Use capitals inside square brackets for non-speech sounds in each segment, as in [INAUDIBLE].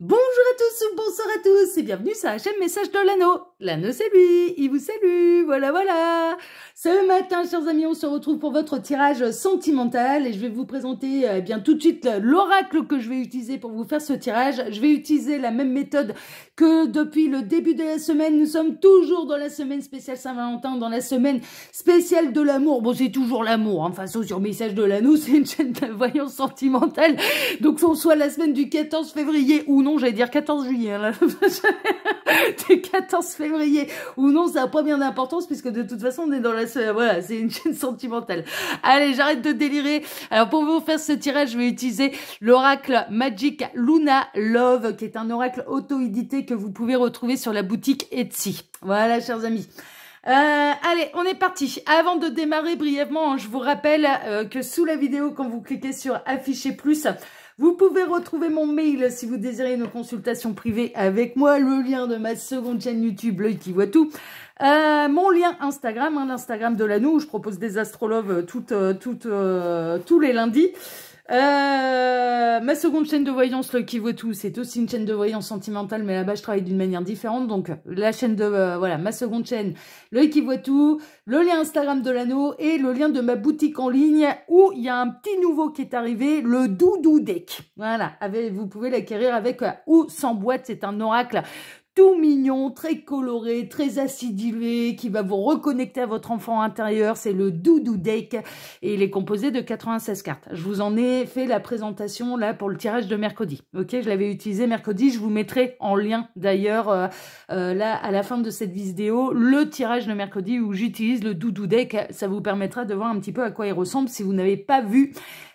Bonjour à tous bonsoir à tous et bienvenue sur chaîne Message de l'anneau. L'anneau c'est lui, il vous salue, voilà voilà. Ce matin, chers amis, on se retrouve pour votre tirage sentimental et je vais vous présenter euh, eh bien tout de suite l'oracle que je vais utiliser pour vous faire ce tirage. Je vais utiliser la même méthode que depuis le début de la semaine. Nous sommes toujours dans la semaine spéciale Saint-Valentin, dans la semaine spéciale de l'amour. Bon, c'est toujours l'amour, en hein, face sur Message de l'anneau, [LAUGHS] c'est une chaîne de voyance sentimentale. Donc, soit la semaine du 14 février ou non, j'allais dire 14 juillet, hein, 14 [LAUGHS] février ou non, ça n'a pas bien d'importance puisque de toute façon, on est dans la... Voilà, c'est une chaîne sentimentale. Allez, j'arrête de délirer. Alors, pour vous faire ce tirage, je vais utiliser l'oracle Magic Luna Love, qui est un oracle auto-édité que vous pouvez retrouver sur la boutique Etsy. Voilà, chers amis. Euh, allez, on est parti. Avant de démarrer brièvement, hein, je vous rappelle euh, que sous la vidéo, quand vous cliquez sur afficher plus, vous pouvez retrouver mon mail si vous désirez une consultation privée avec moi, le lien de ma seconde chaîne YouTube, l'œil qui voit tout. Euh, mon lien Instagram, hein, l'Instagram de l'Anou, où je propose des astrologues euh, toutes, euh, tous les lundis. Euh, ma seconde chaîne de voyance, le qui voit tout, c'est aussi une chaîne de voyance sentimentale, mais là-bas, je travaille d'une manière différente. Donc, la chaîne de... Euh, voilà, ma seconde chaîne, l'œil qui voit tout, le lien Instagram de l'anneau et le lien de ma boutique en ligne où il y a un petit nouveau qui est arrivé, le Doudou Deck. Voilà, vous pouvez l'acquérir avec euh, ou sans boîte, c'est un oracle tout mignon, très coloré, très acidulé, qui va vous reconnecter à votre enfant intérieur. C'est le Doudou Deck et il est composé de 96 cartes. Je vous en ai fait la présentation là pour le tirage de mercredi. Ok, je l'avais utilisé mercredi. Je vous mettrai en lien d'ailleurs euh, euh, là à la fin de cette vidéo le tirage de mercredi où j'utilise le Doudou Deck. Ça vous permettra de voir un petit peu à quoi il ressemble si vous n'avez pas vu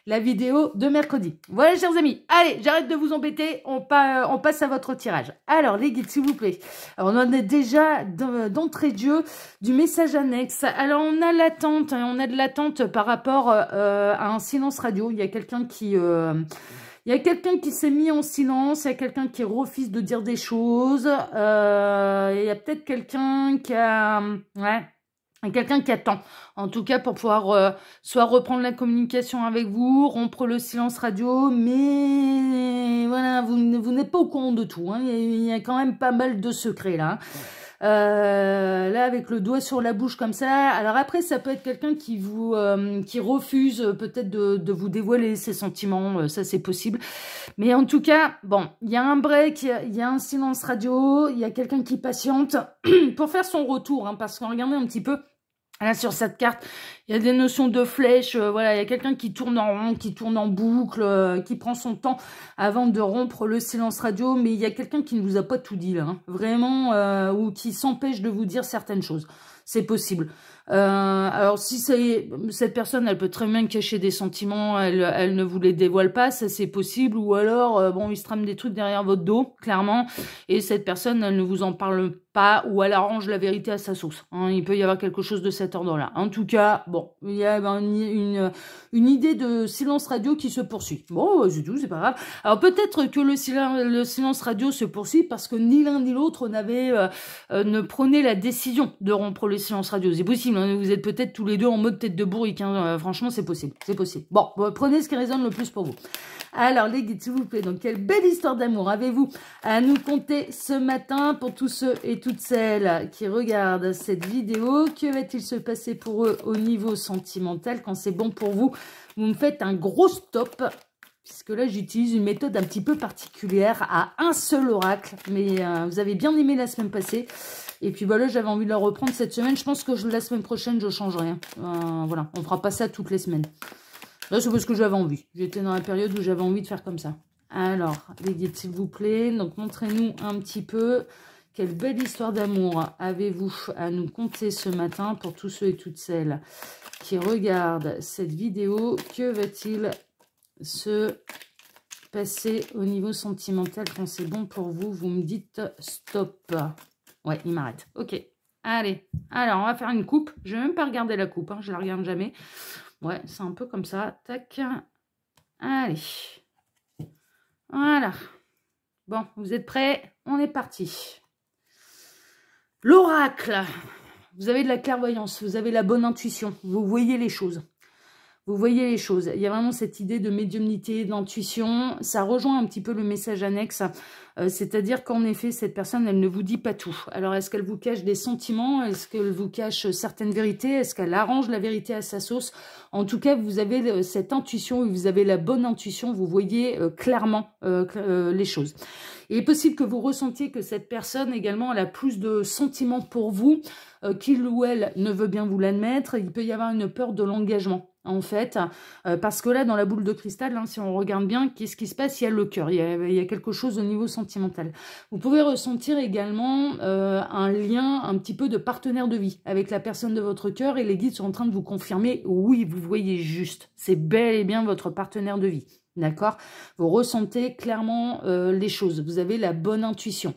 la vidéo de mercredi. Voilà, chers amis. Allez, j'arrête de vous embêter. On, passe à votre tirage. Alors, les guides, s'il vous plaît. on en est déjà d'entrée de jeu du message annexe. Alors, on a l'attente. Hein. On a de l'attente par rapport euh, à un silence radio. Il y a quelqu'un qui... Euh, il y quelqu'un qui s'est mis en silence, il y a quelqu'un qui refuse de dire des choses, euh, il y a peut-être quelqu'un qui a... Ouais, quelqu'un qui attend, en tout cas pour pouvoir euh, soit reprendre la communication avec vous, rompre le silence radio, mais voilà, vous, n'êtes pas au courant de tout, hein. il y a quand même pas mal de secrets là. Hein. Euh, là avec le doigt sur la bouche comme ça alors après ça peut être quelqu'un qui vous euh, qui refuse peut-être de, vous dévoiler ses sentiments ça c'est possible mais en tout cas bon il y a un break il y, a un silence radio il y a quelqu'un qui patiente [CLEARS THROAT] pour faire son retour hein, parce qu'on regardez un petit peu Là, sur cette carte, il y a des notions de flèche. Euh, voilà, il y a quelqu'un qui tourne en rond, qui tourne en boucle, euh, qui prend son temps avant de rompre le silence radio. Mais il y a quelqu'un qui ne vous a pas tout dit, là. Hein. vraiment, euh, ou qui s'empêche de vous dire certaines choses. C'est possible. alors, si cette personne, elle peut très bien cacher des sentiments, elle, elle ne vous les dévoile pas, ça c'est possible. Ou alors, bon, il se trame des trucs derrière votre dos, clairement. Et cette personne, elle ne vous en parle pas où ou elle arrange la vérité à sa sauce. Hein. il peut y avoir quelque chose de cet ordre-là. En tout cas, bon, il y a ben, une, une, idée de silence radio qui se poursuit. Bon, euh, c'est tout, c'est pas grave. Alors peut-être que le, silence radio se poursuit parce que ni l'un ni l'autre n'avait euh, euh, ne prenait la décision de rompre le silence radio. C'est possible, hein. vous êtes peut-être tous les deux en mode tête de bourrique. Hein. franchement, c'est possible, c'est possible. Bon, prenez ce qui résonne le plus pour vous. Alors, les guides, s'il vous plaît, donc quelle belle histoire d'amour avez-vous à nous compter ce matin pour tous ceux et toutes celles qui regardent cette vidéo Que va-t-il se passer pour eux au niveau sentimental quand c'est bon pour vous Vous me faites un gros stop puisque là j'utilise une méthode un petit peu particulière à un seul oracle, mais euh, vous avez bien aimé la semaine passée, et puis voilà, j'avais envie de la reprendre cette semaine, je pense que la semaine prochaine je change rien, euh, voilà, on fera pas ça toutes les semaines. Là, c'est parce que j'avais envie. J'étais dans la période où j'avais envie de faire comme ça. Alors, les guides, s'il vous plaît. Donc, montrez-nous un petit peu quelle belle histoire d'amour avez-vous à nous conter ce matin pour tous ceux et toutes celles qui regardent cette vidéo. Que va-t-il se passer au niveau sentimental quand c'est bon pour vous Vous me dites stop. Ouais, il m'arrête. Ok. Allez. Alors, on va faire une coupe. Je ne vais même pas regarder la coupe. Hein. Je ne la regarde jamais. Ouais, c'est un peu comme ça. Tac. Allez. Voilà. Bon, vous êtes prêts On est parti. L'oracle. Vous avez de la clairvoyance, vous avez la bonne intuition, vous voyez les choses. Vous voyez les choses. Il y a vraiment cette idée de médiumnité, d'intuition. Ça rejoint un petit peu le message annexe. Euh, c'est-à-dire qu'en effet, cette personne, elle ne vous dit pas tout. Alors, est-ce qu'elle vous cache des sentiments Est-ce qu'elle vous cache certaines vérités Est-ce qu'elle arrange la vérité à sa sauce En tout cas, vous avez euh, cette intuition, vous avez la bonne intuition, vous voyez euh, clairement les choses. Il est possible que vous ressentiez que cette personne également elle a plus de sentiments pour vous, qu'il ou elle ne veut bien vous l'admettre. Il peut y avoir une peur de l'engagement en fait, euh, parce que là, dans la boule de cristal, hein, si on regarde bien, qu'est-ce qui se passe Il y a le cœur, il y a, quelque chose au niveau sentimental. Vous pouvez ressentir également euh, un lien un petit peu de partenaire de vie avec la personne de votre cœur, et les guides sont en train de vous confirmer, oui, vous voyez juste, c'est bel et bien votre partenaire de vie, d'accord Vous ressentez clairement euh, les choses, vous avez la bonne intuition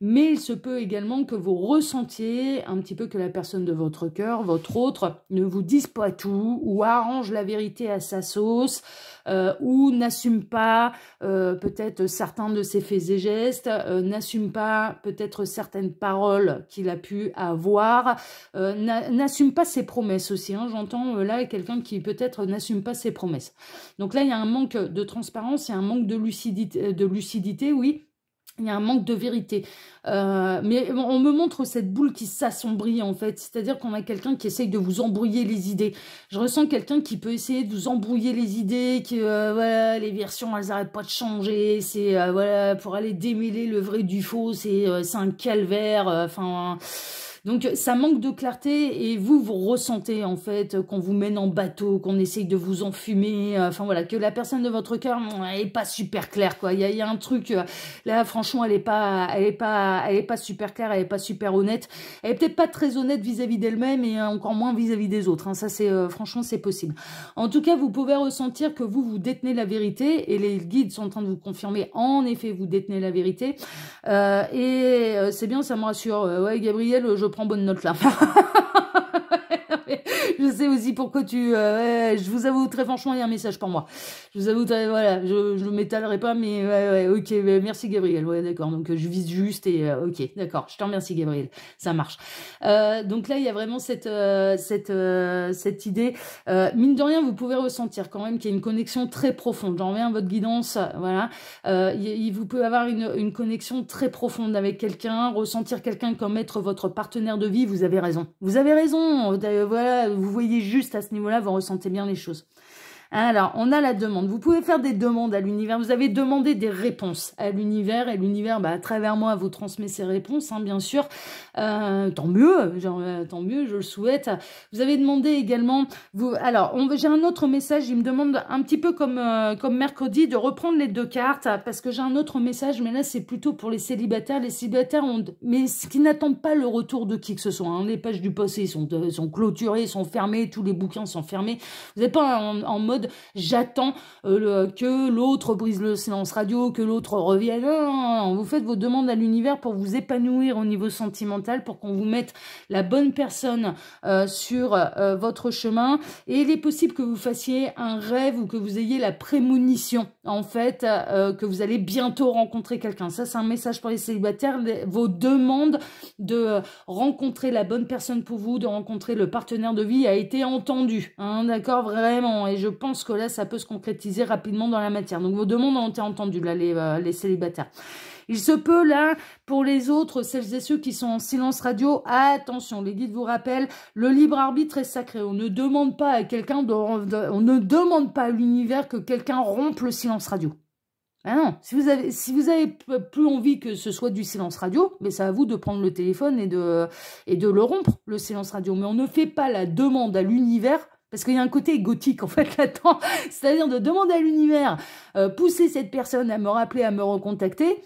mais il se peut également que vous ressentiez un petit peu que la personne de votre cœur, votre autre, ne vous dise pas tout, ou arrange la vérité à sa sauce, euh, ou n'assume pas euh, peut-être certains de ses faits et gestes, euh, n'assume pas peut-être certaines paroles qu'il a pu avoir, n'assume pas ses promesses aussi. Hein. J'entends là quelqu'un qui peut-être n'assume pas ses promesses. Donc là, il y a un manque de transparence, il y a un manque de lucidité oui, il y a un manque de vérité. Euh, mais on me montre cette boule qui s'assombrit en fait, c'est-à-dire qu'on a quelqu'un qui essaye de vous embrouiller les idées. Je ressens quelqu'un qui peut essayer de vous embrouiller les idées, que euh, voilà, les versions elles n'arrêtent pas de changer, c'est euh, voilà, pour aller démêler le vrai du faux, c'est un calvaire, enfin... Donc ça manque de clarté et vous, vous ressentez en fait qu'on vous mène en bateau, qu'on essaye de vous enfumer, euh, enfin voilà, que la personne de votre cœur n'est mm, pas super claire quoi. Il y, a un truc, euh, là franchement elle n'est pas, elle est pas, est pas super claire, elle est pas super honnête, elle est peut-être pas très honnête vis-à-vis d'elle-même et euh, encore moins vis-à-vis des autres. Hein. Ça c'est franchement c'est possible. En tout cas vous pouvez ressentir que vous vous détenez la vérité et les guides sont en train de vous confirmer en effet vous détenez la vérité et c'est bien ça me rassure. ouais Gabriel je prends bonne note là. [LAUGHS] je sais aussi pourquoi tu... Euh, ouais, je vous avoue, très franchement, il y a un message pour moi. Je vous avoue, voilà, je ne m'étalerai pas, mais ouais, ouais, ok, bah, merci Gabriel. Ouais, d'accord, donc euh, je vise juste et euh, ok, d'accord, je te remercie Gabriel, ça marche. Euh, donc là, il y a vraiment cette, cette, cette idée. mine de rien, vous pouvez ressentir quand même qu'il y a une connexion très profonde. J'en reviens à votre guidance, voilà. il, vous peut avoir une, une connexion très profonde avec quelqu'un, ressentir quelqu'un comme être votre partenaire de vie, vous avez raison. Vous avez raison, voilà, vous vous voyez juste à ce niveau-là, vous ressentez bien les choses. Alors, on a la demande. Vous pouvez faire des demandes à l'univers. Vous avez demandé des réponses à l'univers. Et l'univers, bah, à travers moi, vous transmet ses réponses, hein, bien sûr. Euh, tant mieux, euh, tant mieux, je le souhaite. Vous avez demandé également... Vous, alors, j'ai un autre message. Il me demande un petit peu comme, euh, comme mercredi de reprendre les deux cartes. Parce que j'ai un autre message, mais là, c'est plutôt pour les célibataires. Les célibataires, ont, mais qui n'attendent pas le retour de qui que ce soit. Hein. Les pages du passé sont, sont clôturées, sont fermées. Tous les bouquins sont fermés. Vous n'êtes pas en mode j'attends euh, que l'autre brise le silence radio, que l'autre revienne. vous faites vos demandes à l'univers pour vous épanouir au niveau sentimental, pour qu'on vous mette la bonne personne euh, sur euh, votre chemin. Et il est possible que vous fassiez un rêve ou que vous ayez la prémonition, en fait, que vous allez bientôt rencontrer quelqu'un. Ça, c'est un message pour les célibataires. vos demandes de rencontrer la bonne personne pour vous, de rencontrer le partenaire de vie a été entendue. Hein, d'accord Vraiment. Et je pense pense que là, ça peut se concrétiser rapidement dans la matière. Donc, vos demandes ont été entendues, là, les, euh, les célibataires. Il se peut là, pour les autres, celles et ceux qui sont en silence radio, attention, les guides vous rappellent, le libre arbitre est sacré. On ne demande pas à quelqu'un, de, on ne demande pas à l'univers que quelqu'un rompe le silence radio. Ah non, si vous avez si vous avez plus envie que ce soit du silence radio, mais ça à vous de prendre le téléphone et de et de le rompre le silence radio. Mais on ne fait pas la demande à l'univers parce qu'il y a un côté égotique en fait [LAUGHS] là-dedans, c'est-à-dire de demander à l'univers, euh, pousser cette personne à me rappeler, à me recontacter,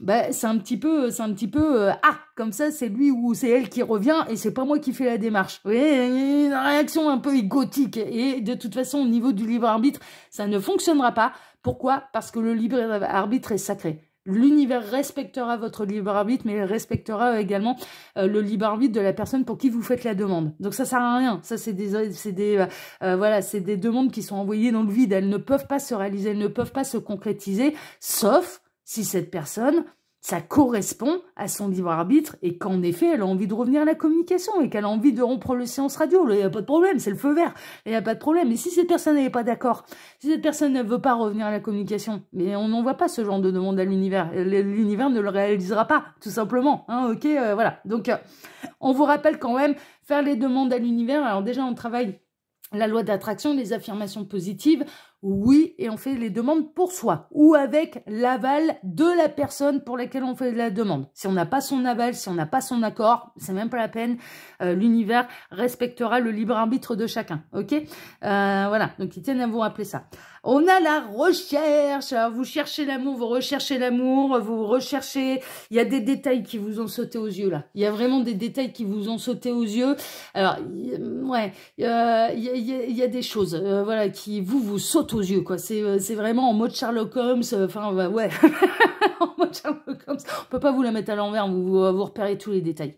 ben c'est un petit peu, c'est un petit peu, euh, ah, comme ça c'est lui ou c'est elle qui revient et c'est pas moi qui fais la démarche. Vous une réaction un peu égotique et de toute façon au niveau du libre arbitre, ça ne fonctionnera pas. Pourquoi Parce que le libre arbitre est sacré. L'univers respectera votre libre arbitre, mais il respectera également euh, le libre arbitre de la personne pour qui vous faites la demande. Donc ça sert à rien. Ça c'est des, c'est euh, euh, voilà, c'est des demandes qui sont envoyées dans le vide. Elles ne peuvent pas se réaliser, elles ne peuvent pas se concrétiser, sauf si cette personne ça correspond à son libre arbitre et qu'en effet, elle a envie de revenir à la communication et qu'elle a envie de rompre le séance radio. il n'y a pas de problème, c'est le feu vert. Il n'y a pas de problème. Et si cette personne n'est pas d'accord, si cette personne ne veut pas revenir à la communication, mais on n'envoie pas ce genre de demande à l'univers. L'univers ne le réalisera pas, tout simplement. Hein, ok, euh, voilà. Donc, euh, on vous rappelle quand même, faire les demandes à l'univers. Alors déjà, on travaille la loi d'attraction, les affirmations positives oui, et on fait les demandes pour soi ou avec l'aval de la personne pour laquelle on fait la demande. Si on n'a pas son aval, si on n'a pas son accord, c'est même pas la peine. Euh, l'univers respectera le libre arbitre de chacun. Ok, euh, voilà. Donc ils tiennent à vous rappeler ça. On a la recherche. Alors, vous cherchez l'amour, vous recherchez l'amour, vous recherchez... Il y a des détails qui vous ont sauté aux yeux, là. Il y a vraiment des détails qui vous ont sauté aux yeux. Alors, ouais, il y, a des choses, euh, voilà, qui vous, vous sautent aux yeux, quoi. C'est euh, vraiment en mode Sherlock Holmes, euh, enfin, bah, ouais. [LAUGHS] en mode Sherlock Holmes. On peut pas vous la mettre à l'envers, vous, vous repérez tous les détails.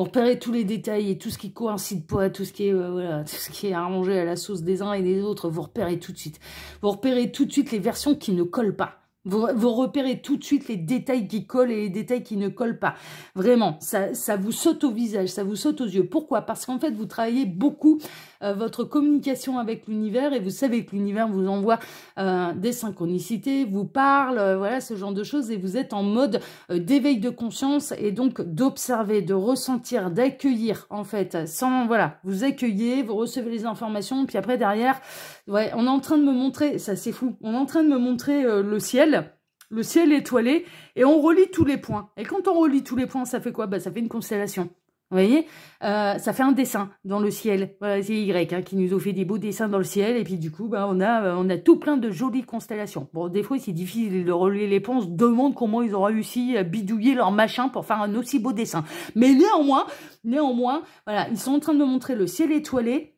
Vous repérez tous les détails et tout ce qui coïncide pas, tout ce qui est euh, [LAUGHS] tout ce qui est arrangé à la sauce des uns et des autres, vous repérez tout de suite. Vous repérez tout de suite les versions qui ne collent pas. Vous, vous repérez tout de suite les détails qui collent et les détails qui ne collent pas. Vraiment, ça, ça vous saute au visage, ça vous saute aux yeux. Pourquoi Parce qu'en fait, vous travaillez beaucoup euh, votre communication avec l'univers et vous savez que l'univers vous envoie euh, des synchronicités, vous parle, euh, voilà ce genre de choses et vous êtes en mode d'éveil de conscience et donc d'observer, de ressentir, d'accueillir en fait, sans voilà, vous accueillez, vous recevez les informations puis après derrière, ouais, on est en train de me montrer, ça c'est fou, on est en train de me montrer le ciel le ciel étoilé, et on relie tous les points. Et quand on relie tous les points, ça fait quoi bah, Ça fait une constellation. Vous voyez euh, Ça fait un dessin dans le ciel. Voilà, c'est Y hein, qui nous ont fait des beaux dessins dans le ciel. Et puis du coup, bah, on, a, euh, on a tout plein de jolies constellations. Bon, des fois, c'est difficile de relier les ponts. demande comment ils ont réussi à bidouiller leur machin pour faire un aussi beau dessin. Mais néanmoins, néanmoins, voilà, ils sont en train de montrer le ciel étoilé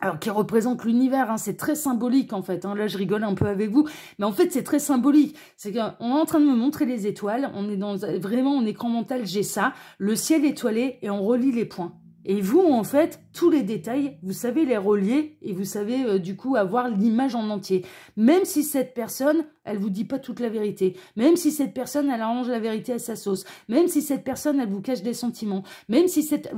alors, qui représente l'univers, hein. c'est très symbolique en fait, hein, là je rigole un peu avec vous, mais en fait c'est très symbolique, c'est qu'on est en train de me montrer les étoiles, on est dans vraiment en écran mental, j'ai ça, le ciel étoilé et on relie les points. Et vous, en fait, tous les détails, vous savez les relier et vous savez euh, du coup avoir l'image en entier. Même si cette personne, elle vous dit pas toute la vérité. Même si cette personne, elle arrange la vérité à sa sauce. Même si cette personne, elle vous cache des sentiments. Même si cette,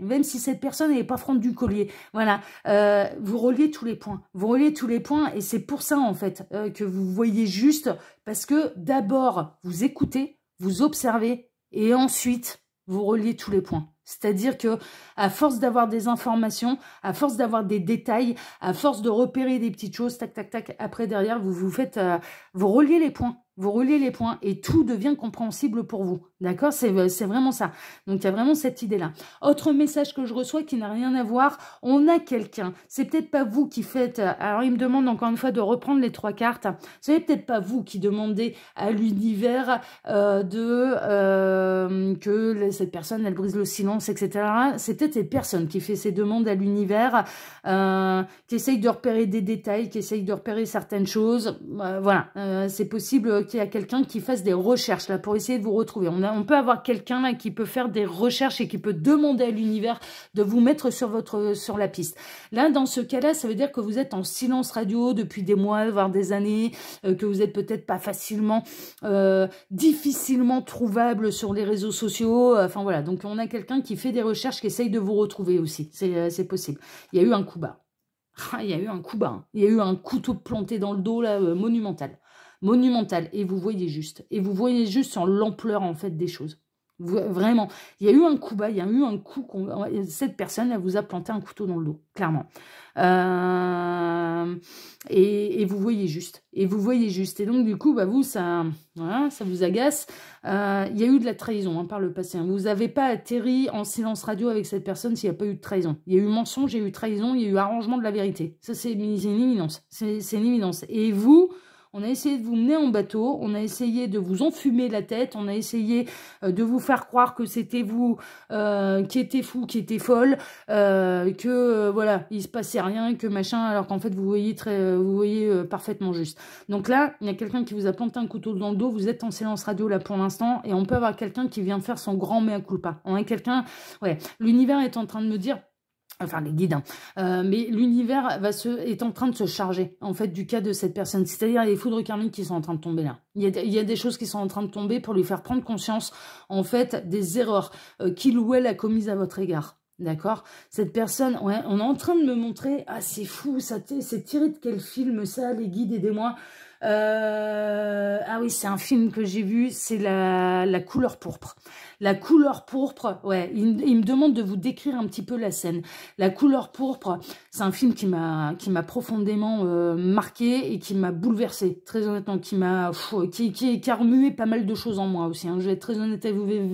même si cette personne, n'est pas franche du collier. Voilà, euh, vous reliez tous les points. Vous reliez tous les points et c'est pour ça en fait euh, que vous voyez juste parce que d'abord vous écoutez, vous observez et ensuite vous reliez tous les points. C'est-à-dire que, à force d'avoir des informations, à force d'avoir des détails, à force de repérer des petites choses, tac, tac, tac, après, derrière, vous vous faites, euh, vous reliez les points, vous reliez les points et tout devient compréhensible pour vous. D'accord euh, C'est vraiment ça. Donc, il y a vraiment cette idée-là. Autre message que je reçois qui n'a rien à voir, on a quelqu'un. C'est peut-être pas vous qui faites... Euh, alors, il me demande encore une fois de reprendre les trois cartes. n'est peut-être pas vous qui demandez à l'univers euh, de que cette personne, elle brise le silence, etc. C'est peut-être cette personne qui fait ces demandes à l'univers, qui essaye de repérer des détails, qui essaye de repérer certaines choses. voilà, c'est possible qu'il y a quelqu'un qui fasse des recherches là pour essayer de vous retrouver. On on peut avoir quelqu'un qui peut faire des recherches et qui peut demander à l'univers de vous mettre sur, la piste. Là, dans ce cas-là, ça veut dire que vous êtes en silence radio depuis des mois, voire des années, euh, que vous n'êtes peut-être pas facilement, euh, difficilement trouvable sur les réseaux sociaux. Enfin voilà, donc on a quelqu'un qui fait des recherches, qui essaye de vous retrouver aussi. C'est euh, possible. Il y a eu un coup bas. [LAUGHS] Il y a eu un coup bas. Il y a eu un couteau planté dans le dos là, monumental. Monumental Et vous voyez juste. Et vous voyez juste sur l'ampleur, en fait, des choses. Vraiment. Il y a eu un coup bas, il y a eu un coup. Cette personne, elle vous a planté un couteau dans le dos, clairement. Euh, et, vous voyez juste. Et vous voyez juste. Et donc, du coup, bah, vous, ça, ça vous agace. Euh, il y a eu de la trahison hein, par le passé. Hein. Vous n'avez pas atterri en silence radio avec cette personne s'il n'y a pas eu de trahison. Il y a eu mensonge, il y a eu trahison, il y a eu arrangement de la vérité. Ça, c'est une imminence. C'est une imminence. Et vous, on a essayé de vous mener en bateau, on a essayé de vous enfumer la tête, on a essayé euh, de vous faire croire que c'était vous euh, qui était fou, qui était folle, euh, que euh, voilà, il se passait rien, que machin, alors qu'en fait vous voyez très, vous voyez parfaitement juste. Donc là, il y a quelqu'un qui vous a planté un couteau dans le dos, vous êtes en silence radio là pour l'instant, et on peut avoir quelqu'un qui vient faire son grand mea culpa. On a quelqu'un, ouais, l'univers est en train de me dire enfin les guides, hein. euh, mais l'univers va se est en train de se charger en fait du cas de cette personne. C'est-à-dire les foudres karmiques qui sont en train de tomber là. Il y, a, des choses qui sont en train de tomber pour lui faire prendre conscience en fait des erreurs euh, qu'il ou elle a commises à votre égard. D'accord Cette personne, ouais, on est en train de me montrer, ah c'est fou, ça c'est tiré de quel film ça, les guides, aidez-moi. Euh, ah oui, c'est un film que j'ai vu, c'est la, la, couleur pourpre. La couleur pourpre, ouais, il, me demande de vous décrire un petit peu la scène. La couleur pourpre, c'est un film qui m'a profondément euh, marqué et qui m'a bouleversé, très honnêtement, qui m'a qui, qui, a remué pas mal de choses en moi aussi. Hein. Je vais être très honnête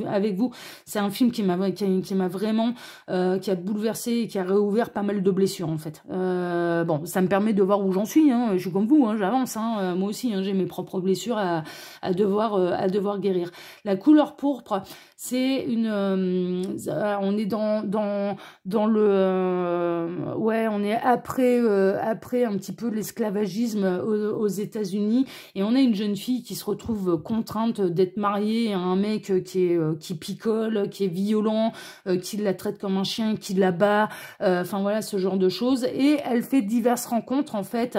avec vous, c'est un film qui m'a qui, vraiment euh, qui a bouleversé et qui a réouvert pas mal de blessures en fait. bon, ça me permet de voir où j'en suis, hein. je suis comme vous, hein, j'avance. Hein, moi aussi, hein, j'ai mes propres blessures à, devoir, euh, à devoir guérir. La couleur pourpre, c'est une... Euh, on est dans, dans, le... Euh, ouais, on est après, après un petit peu l'esclavagisme aux, États-Unis, et on a une jeune fille qui se retrouve contrainte d'être mariée à un mec qui, qui picole, qui est violent, qui la traite comme un chien, qui la bat, enfin voilà, ce genre de choses, et elle fait diverses rencontres, en fait,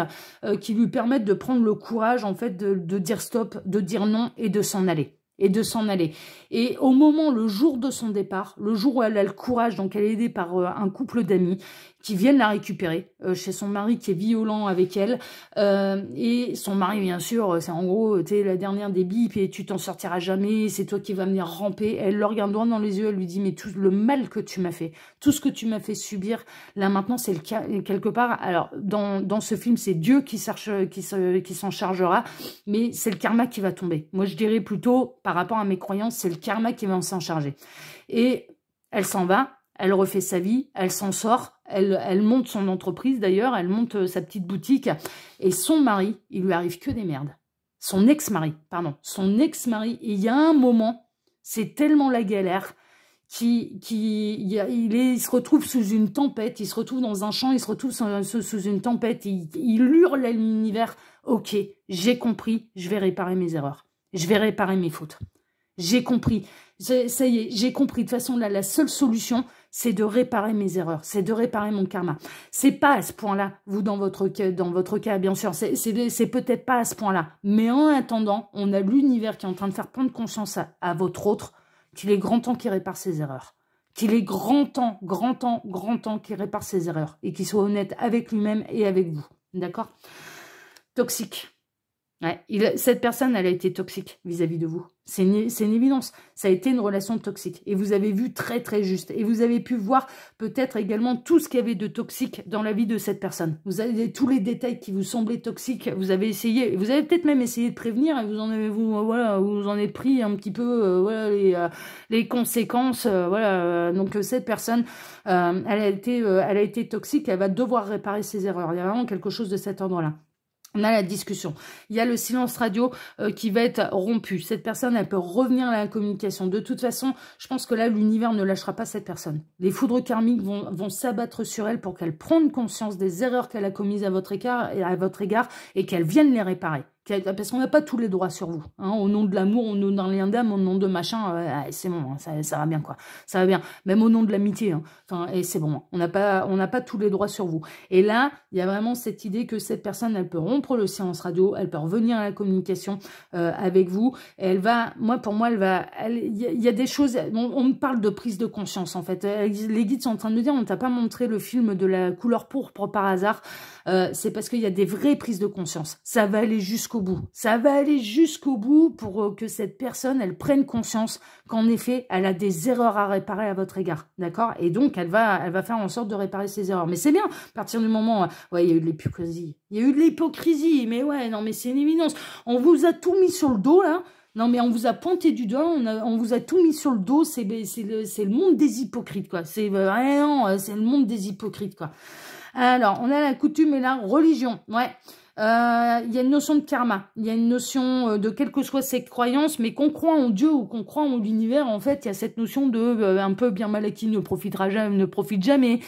qui lui permettent de prendre le coup courage, en fait, de, dire stop, de dire non et de s'en aller et de s'en aller. Et au moment, le jour de son départ, le jour où elle a le courage, donc elle est aidée par euh, un couple d'amis, qui viennent la récupérer euh, chez son mari qui est violent avec elle. Euh, et son mari, bien sûr, euh, c'est en gros, t'es la dernière des bipes et tu t'en sortiras jamais, c'est toi qui vas venir ramper. Elle le regarde droit dans les yeux, elle lui dit, mais tout le mal que tu m'as fait, tout ce que tu m'as fait subir, là maintenant, c'est le cas, quelque part. Alors, dans, dans ce film, c'est Dieu qui s'en chargera, mais c'est le karma qui va tomber. Moi, je dirais plutôt, par rapport à mes croyances, c'est le karma qui va s'en charger. Et elle s'en va, elle refait sa vie, elle s'en sort, elle, monte son entreprise d'ailleurs, elle monte euh, sa petite boutique. Et son mari, il lui arrive que des merdes. Son ex-mari, pardon. Son ex-mari, il y a un moment, c'est tellement la galère qui, qui il, se retrouve sous une tempête, il se retrouve dans un champ, il se retrouve sous, une tempête, il, il hurle à l'univers, ok, j'ai compris, je vais réparer mes erreurs, je vais réparer mes fautes. J'ai compris. Ça y est, j'ai compris. De toute façon, là, la seule solution, c'est de réparer mes erreurs, c'est de réparer mon karma. C'est pas à ce point-là, vous, dans votre, dans votre cas, bien sûr, c'est peut-être pas à ce point-là. Mais en attendant, on a l'univers qui est en train de faire prendre conscience à, à votre autre qu'il est grand temps qu'il répare ses erreurs. Qu'il est grand temps, grand temps, grand temps qu'il répare ses erreurs et qu'il soit honnête avec lui-même et avec vous. D'accord Toxique cette personne, elle a été toxique vis-à-vis de vous. C'est une, évidence. Ça a été une relation toxique. Et vous avez vu très, très juste. Et vous avez pu voir peut-être également tout ce qu'il y avait de toxique dans la vie de cette personne. Vous avez tous les détails qui vous semblaient toxiques. Vous avez essayé, vous avez peut-être même essayé de prévenir et vous en avez, vous, voilà, vous en pris un petit peu, euh, euh, les, conséquences, euh, voilà. Donc, cette personne, elle a été, elle a été toxique. Elle va devoir réparer ses erreurs. Il y a vraiment quelque chose de cet ordre-là on a la discussion. Il y a le silence radio euh, qui va être rompu. Cette personne, elle peut revenir à la communication. De toute façon, je pense que là, l'univers ne lâchera pas cette personne. Les foudres karmiques vont, s'abattre sur elle pour qu'elle prenne conscience des erreurs qu'elle a commises à votre, à votre égard et qu'elle vienne les réparer parce qu'on n'a pas tous les droits sur vous. Hein, au nom de l'amour, au nom d'un lien d'âme, au nom de machin, euh, ah, c'est bon, hein, ça, va bien quoi. Ça va bien. Même au nom de l'amitié, hein. et c'est bon. On n'a pas, on n'a pas tous les droits sur vous. Et là, il y a vraiment cette idée que cette personne, elle peut rompre le silence radio, elle peut revenir à la communication euh, avec vous. elle va, moi pour moi, elle va, il y, a des choses. On, parle de prise de conscience en fait. Euh, les guides sont en train de me dire, on t'a pas montré le film de la couleur pourpre par hasard. Euh, c'est parce qu'il y a des vraies prises de conscience. Ça va aller jusqu'au bout. Ça va aller jusqu'au bout pour euh, que cette personne, elle prenne conscience qu'en effet, elle a des erreurs à réparer à votre égard, d'accord Et donc, elle va, elle va faire en sorte de réparer ses erreurs. Mais c'est bien, à partir du moment où euh, ouais, il y a eu de l'hypocrisie. Il y a eu de l'hypocrisie, mais ouais, non, mais c'est une éminence On vous a tout mis sur le dos, là, non, mais on vous a pointé du doigt, on, vous a tout mis sur le dos. C'est le, le, monde des hypocrites, quoi. C'est vraiment, c'est le monde des hypocrites, quoi. Alors, on a la coutume et la religion, ouais. Euh, il y a une notion de karma, il y a une notion euh, de quelles que soient ses croyances, mais qu'on croit en Dieu ou qu'on croit en l'univers, en fait, il y a cette notion de euh, un peu bien mal acquis ne profitera jamais, ne profite jamais.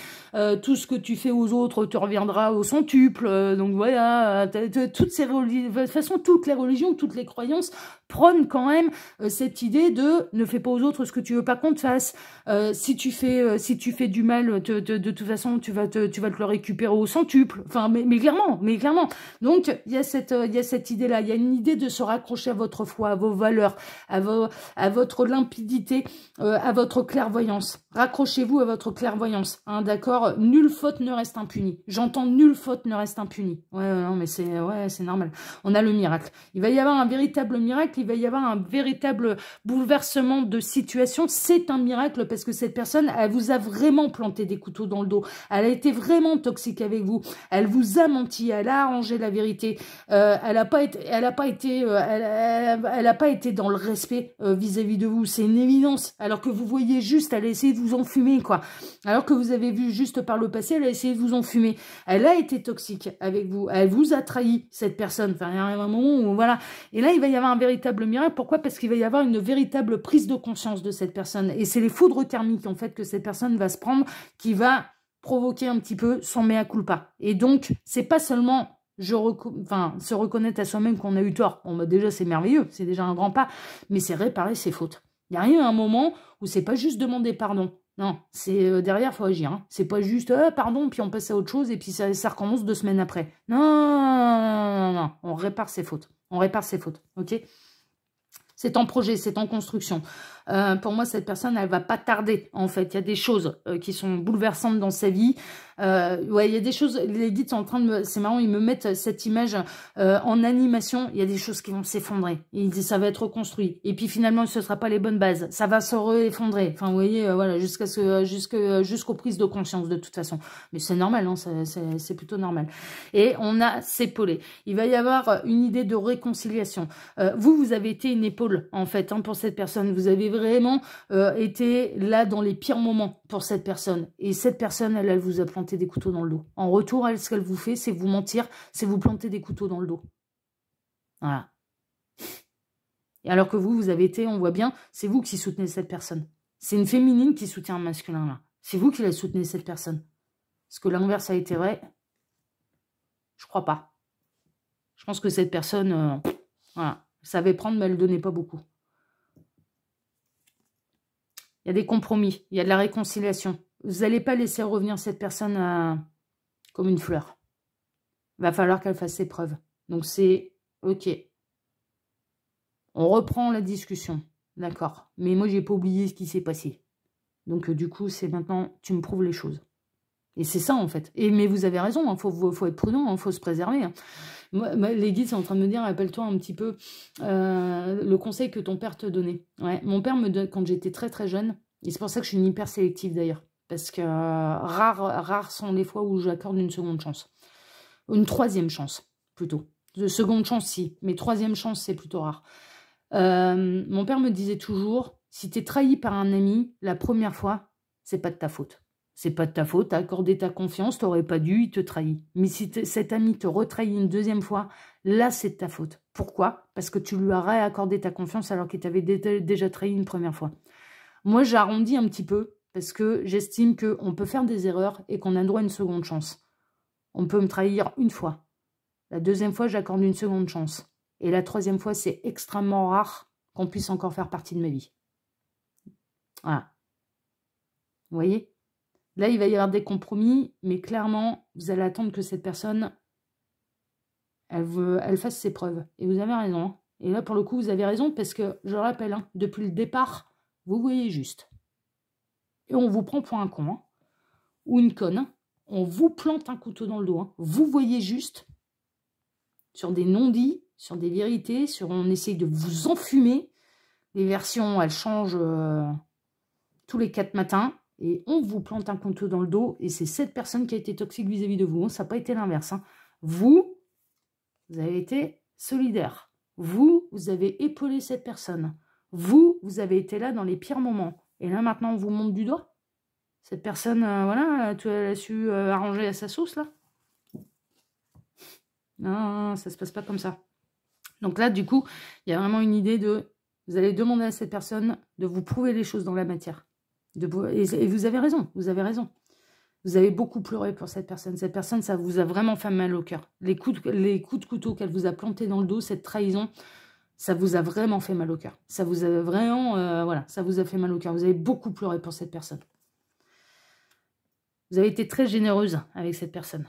tout ce que tu fais aux autres te reviendra au centuple. donc voilà, toutes ces de toute façon, toutes les religions, toutes les croyances prône quand même euh, cette idée de ne fais pas aux autres ce que tu veux pas qu'on te fasse. Euh, si tu fais euh, si tu fais du mal, de toute façon tu vas te tu vas te le récupérer au centuple. Enfin, mais, mais clairement, mais clairement. Donc il y a cette il y a cette idée là, il y a une idée de se raccrocher à votre foi, à vos valeurs, à vos à votre limpidité, à votre clairvoyance. Raccrochez-vous à votre clairvoyance, hein, d'accord. Nulle faute ne reste impunie. J'entends nulle faute ne reste impunie. Ouais, non, mais c'est ouais, c'est normal. On a le miracle. Il va y avoir un véritable miracle il va y avoir un véritable bouleversement de situation. C'est un miracle parce que cette personne, elle vous a vraiment planté des couteaux dans le dos. Elle a été vraiment toxique avec vous. Elle vous a menti, elle a arrangé la vérité. Euh, elle n'a pas été, a pas été, elle, euh, pas été dans le respect euh, vis-à-vis de vous. C'est une évidence. Alors que vous voyez juste, elle a essayé de vous enfumer, quoi. Alors que vous avez vu juste par le passé, elle a essayé de vous enfumer. Elle a été toxique avec vous. Elle vous a trahi cette personne. Enfin, il un moment où voilà. Et là, il va y avoir un véritable miracle. Pourquoi Parce qu'il va y avoir une véritable prise de conscience de cette personne. Et c'est les foudres thermiques, en fait, que cette personne va se prendre, qui va provoquer un petit peu son mea culpa. Et donc, c'est pas seulement je enfin, se reconnaître à soi-même qu'on a eu tort. On, déjà, c'est merveilleux, c'est déjà un grand pas, mais c'est réparer ses fautes. Il n'y a rien à un moment où c'est pas juste demander pardon. Non, c'est derrière, faut agir. C'est pas juste pardon, puis on passe à autre chose et puis ça, recommence deux semaines après. non, non, non, non, on répare ses fautes. On répare ses fautes, ok c'est en projet, c'est en construction. Euh, pour moi, cette personne, elle va pas tarder, en fait. Il y a des choses euh, qui sont bouleversantes dans sa vie. Euh, ouais, il y a des choses, les guides sont en train de me, c'est marrant, ils me mettent cette image en animation, il y a des choses qui vont s'effondrer. Ils disent, ça va être reconstruit. Et puis finalement, ce ne sera pas les bonnes bases. Ça va se réeffondrer. Enfin, vous voyez, voilà, jusqu'à ce, jusqu'aux prises de conscience, de toute façon. Mais c'est normal, hein, c'est plutôt normal. Et on a s'épauler. Il va y avoir une idée de réconciliation. vous, vous avez été une épaule, en fait, hein, pour cette personne. Vous avez vraiment euh, été là dans les pires moments pour cette personne. Et cette personne, elle, elle vous a planté des couteaux dans le dos. En retour, elle, ce qu'elle vous fait, c'est vous mentir, c'est vous planter des couteaux dans le dos. Voilà. Et alors que vous, vous avez été, on voit bien, c'est vous qui soutenez cette personne. C'est une féminine qui soutient un masculin, là. C'est vous qui la soutenez, cette personne. Est-ce que l'inverse a été vrai Je crois pas. Je pense que cette personne, euh, voilà, savait prendre, mais elle donnait pas beaucoup. Il y a des compromis, il y a de la réconciliation. Vous n'allez pas laisser revenir cette personne comme une fleur. Il Va falloir qu'elle fasse ses preuves. Donc c'est OK. On reprend la discussion. D'accord. Mais moi, j'ai pas oublié ce qui s'est passé. Donc euh, du coup, c'est maintenant, tu me prouves les choses. Et c'est ça, en fait. Et, mais vous avez raison, il hein, faut, être prudent, il hein, faut se préserver. Hein. Moi, les en train de me dire, rappelle-toi un petit peu euh, le conseil que ton père te donnait. Ouais, mon père, me donne quand j'étais très très jeune, et c'est pour ça que je suis une hyper sélective d'ailleurs, parce que rare, rares rare sont les fois où j'accorde une seconde chance. Une troisième chance, plutôt. De seconde chance, si, mais troisième chance, c'est plutôt rare. Euh, mon père me disait toujours, si tu es trahi par un ami la première fois, c'est pas de ta faute. C'est pas de ta faute, t'as accordé ta confiance, t'aurais pas dû, il te trahit. Mais si cet ami te retrahit une deuxième fois, là c'est de ta faute. Pourquoi Parce que tu lui as réaccordé ta confiance alors qu'il t'avait déjà trahi une première fois. Moi j'arrondis un petit peu parce que j'estime qu'on peut faire des erreurs et qu'on a droit à une seconde chance. On peut me trahir une fois. La deuxième fois, j'accorde une seconde chance. Et la troisième fois, c'est extrêmement rare qu'on puisse encore faire partie de ma vie. Voilà. Vous voyez Là, il va y avoir des compromis, mais clairement, vous allez attendre que cette personne, elle, veut, elle fasse ses preuves. Et vous avez raison. Hein. Et là, pour le coup, vous avez raison, parce que, je le rappelle, hein, depuis le départ, vous voyez juste. Et on vous prend pour un con, hein. ou une conne. On vous plante un couteau dans le dos. Vous voyez juste sur des non-dits, sur des vérités, sur on essaye de vous enfumer. Les versions, elles changent euh, tous les quatre matins et on vous plante un couteau dans le dos et c'est cette personne qui a été toxique vis-à-vis de vous. Ça n'a pas été l'inverse. Hein. Vous, vous avez été solidaire. Vous, vous avez épaulé cette personne. Vous, vous avez été là dans les pires moments. Et là, maintenant, on vous monte du doigt. Cette personne, euh, voilà, tu a su euh, arranger à sa sauce, là. Non, ça se passe pas comme ça. Donc là, du coup, il y a vraiment une idée de... Vous allez demander à cette personne de vous prouver les choses dans la matière et, vous avez raison, vous avez raison. Vous avez beaucoup pleuré pour cette personne. Cette personne, ça vous a vraiment fait mal au cœur. Les coups de, les coups de couteau qu'elle vous a plantés dans le dos, cette trahison, ça vous a vraiment fait mal au cœur. Ça vous a vraiment, euh, voilà, ça vous a fait mal au cœur. Vous avez beaucoup pleuré pour cette personne. Vous avez été très généreuse avec cette personne.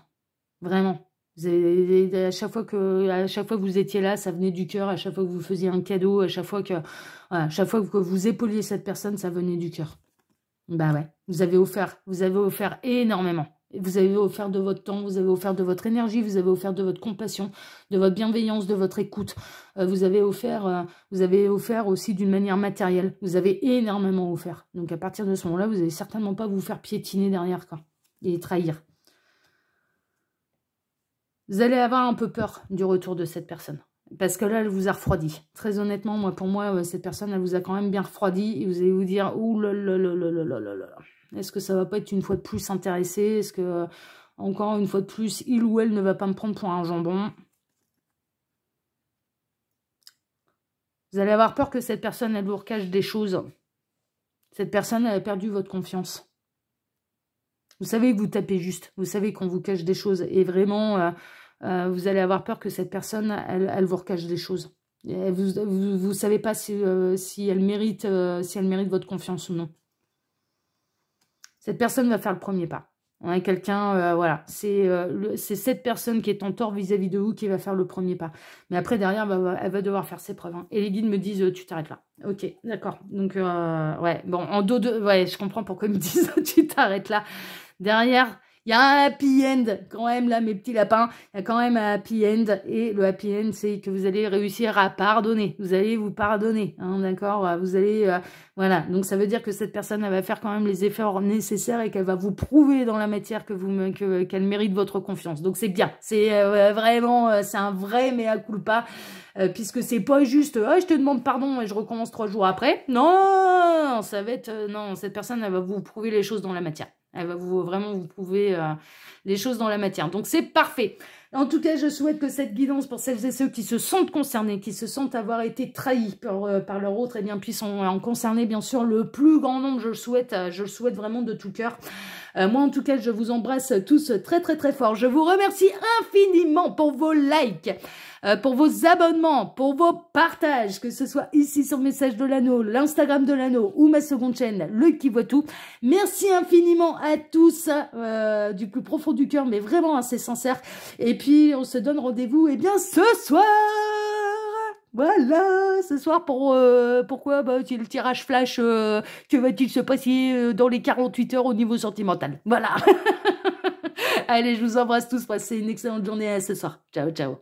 Vraiment. Vous à chaque fois que, à chaque fois que vous étiez là, ça venait du cœur. À chaque fois que vous faisiez un cadeau, à chaque fois que, à chaque fois que vous épauliez cette personne, ça venait du cœur. Bah ouais, vous avez offert, vous avez offert énormément. Vous avez offert de votre temps, vous avez offert de votre énergie, vous avez offert de votre compassion, de votre bienveillance, de votre écoute. Euh, vous avez offert, euh, vous avez offert aussi d'une manière matérielle. Vous avez énormément offert. Donc à partir de ce moment-là, vous n'allez certainement pas vous faire piétiner derrière quoi, et trahir. Vous allez avoir un peu peur du retour de cette personne. Parce que là, elle vous a refroidi. Très honnêtement, moi, pour moi, euh, cette personne, elle vous a quand même bien refroidi. Et vous allez vous dire, oh Est-ce que ça va pas être une fois de plus intéressé Est-ce que, euh, encore une fois de plus, il ou elle ne va pas me prendre pour un jambon Vous allez avoir peur que cette personne, elle vous recache des choses. Cette personne, elle a perdu votre confiance. Vous savez que vous tapez juste. Vous savez qu'on vous cache des choses. Et vraiment, euh, euh, vous allez avoir peur que cette personne, elle, vous recache des choses. vous ne savez pas si, euh, elle mérite, euh, si elle mérite votre confiance ou non. Cette personne va faire le premier pas. On a quelqu'un, voilà, c'est cette personne qui est en tort vis-à-vis de vous qui va faire le premier pas. Mais après, derrière, elle va devoir faire ses preuves. Hein. Et les guides me disent, tu t'arrêtes là. Ok, d'accord. Donc, ouais, bon, en dos de... Ouais, je comprends pourquoi ils me [LAUGHS] disent, tu t'arrêtes là. Derrière, il y a un happy end quand même, là, mes petits lapins. Il y a quand même un happy end. Et le happy end, c'est que vous allez réussir à pardonner. Vous allez vous pardonner, hein, d'accord euh, Vous allez... Euh, voilà, donc ça veut dire que cette personne, elle va faire quand même les efforts nécessaires et qu'elle va vous prouver dans la matière que vous qu'elle mérite votre confiance. Donc c'est bien. C'est euh, vraiment... c'est un vrai mea culpa puisque c'est pas juste ah, je te demande pardon et je recommence trois jours après. Non, ça va être non, cette personne elle va vous prouver les choses dans la matière. Elle va vraiment, vous pouvez euh, les choses dans la matière. Donc, c'est parfait. En tout cas, je souhaite que cette guidance pour celles et ceux qui se sentent concernés, qui se sentent avoir été trahis par, euh, par leur autre, et eh bien, puissent en, concerner, bien sûr, le plus grand nombre. Je le souhaite, euh, je le souhaite vraiment de tout cœur. moi, en tout cas, je vous embrasse tous très, très, très fort. Je vous remercie infiniment pour vos likes. Euh, pour vos abonnements, pour vos partages, que ce soit ici sur Message de l'Anneau, l'Instagram de l'Anneau ou ma seconde chaîne, Le Qui Voit Tout. Merci infiniment à tous euh, du plus profond du cœur, mais vraiment, assez sincère. Et puis, on se donne rendez-vous, et eh bien, ce soir voilà, ce soir pour euh, pourquoi bah, le tirage flash, que va-t-il se passer dans les 48 heures au niveau sentimental Voilà. [LAUGHS] Allez, je vous embrasse tous, passez une excellente journée à ce soir. Ciao, ciao.